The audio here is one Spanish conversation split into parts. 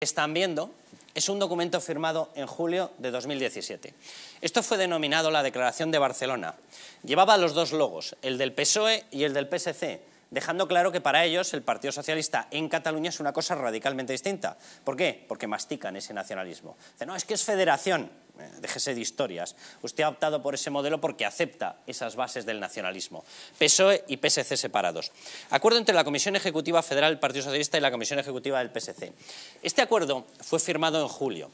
están viendo es un documento firmado en julio de 2017. Esto fue denominado la Declaración de Barcelona. Llevaba los dos logos, el del PSOE y el del PSC, dejando claro que para ellos el Partido Socialista en Cataluña es una cosa radicalmente distinta. ¿Por qué? Porque mastican ese nacionalismo. Dicen, no, es que es federación. Eh, déjese de historias. Usted ha optado por ese modelo porque acepta esas bases del nacionalismo. PSOE y PSC separados. Acuerdo entre la Comisión Ejecutiva Federal del Partido Socialista y la Comisión Ejecutiva del PSC. Este acuerdo fue firmado en julio.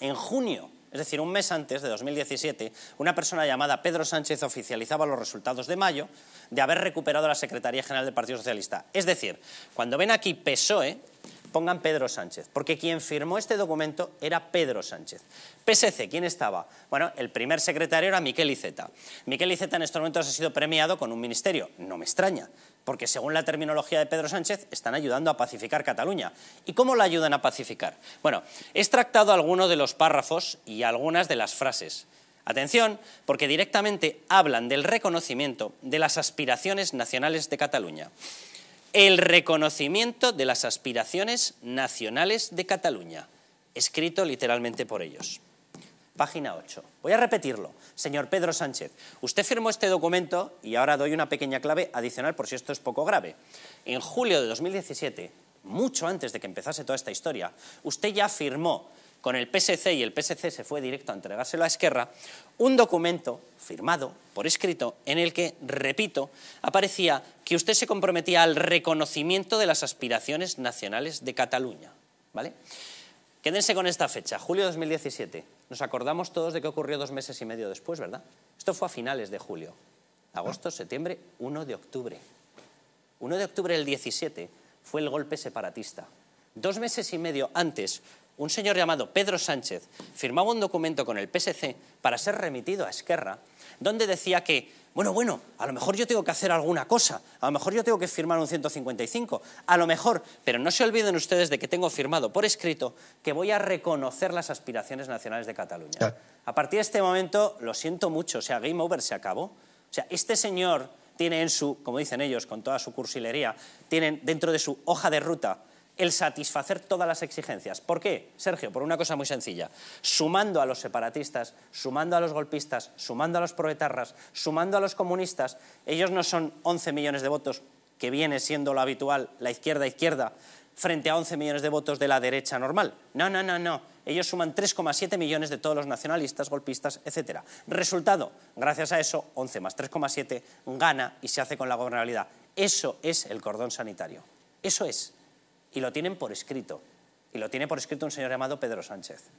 En junio es decir, un mes antes de 2017, una persona llamada Pedro Sánchez oficializaba los resultados de mayo de haber recuperado la Secretaría General del Partido Socialista. Es decir, cuando ven aquí PSOE, pongan Pedro Sánchez, porque quien firmó este documento era Pedro Sánchez. PSC, ¿quién estaba? Bueno, el primer secretario era Miquel Iceta. Miquel Iceta en estos momentos ha sido premiado con un ministerio, no me extraña, porque según la terminología de Pedro Sánchez, están ayudando a pacificar Cataluña. ¿Y cómo la ayudan a pacificar? Bueno, he extractado algunos de los párrafos y algunas de las frases. Atención, porque directamente hablan del reconocimiento de las aspiraciones nacionales de Cataluña el reconocimiento de las aspiraciones nacionales de Cataluña, escrito literalmente por ellos. Página 8. Voy a repetirlo. Señor Pedro Sánchez, usted firmó este documento y ahora doy una pequeña clave adicional por si esto es poco grave. En julio de 2017, mucho antes de que empezase toda esta historia, usted ya firmó con el PSC y el PSC se fue directo a entregárselo a Esquerra, un documento firmado por escrito en el que, repito, aparecía que usted se comprometía al reconocimiento de las aspiraciones nacionales de Cataluña. ¿Vale? Quédense con esta fecha, julio de 2017. Nos acordamos todos de que ocurrió dos meses y medio después, ¿verdad? Esto fue a finales de julio. Agosto, septiembre, 1 de octubre. 1 de octubre del 17 fue el golpe separatista. Dos meses y medio antes un señor llamado Pedro Sánchez firmaba un documento con el PSC para ser remitido a Esquerra, donde decía que, bueno, bueno, a lo mejor yo tengo que hacer alguna cosa, a lo mejor yo tengo que firmar un 155, a lo mejor, pero no se olviden ustedes de que tengo firmado por escrito que voy a reconocer las aspiraciones nacionales de Cataluña. A partir de este momento, lo siento mucho, o sea, Game Over se acabó. O sea, este señor tiene en su, como dicen ellos, con toda su cursilería, tienen dentro de su hoja de ruta el satisfacer todas las exigencias. ¿Por qué, Sergio? Por una cosa muy sencilla. Sumando a los separatistas, sumando a los golpistas, sumando a los proetarras, sumando a los comunistas, ellos no son 11 millones de votos, que viene siendo lo habitual, la izquierda-izquierda, frente a 11 millones de votos de la derecha normal. No, no, no, no. Ellos suman 3,7 millones de todos los nacionalistas, golpistas, etc. Resultado, gracias a eso, 11 más 3,7 gana y se hace con la gobernabilidad. Eso es el cordón sanitario. Eso es. Y lo tienen por escrito. Y lo tiene por escrito un señor llamado Pedro Sánchez.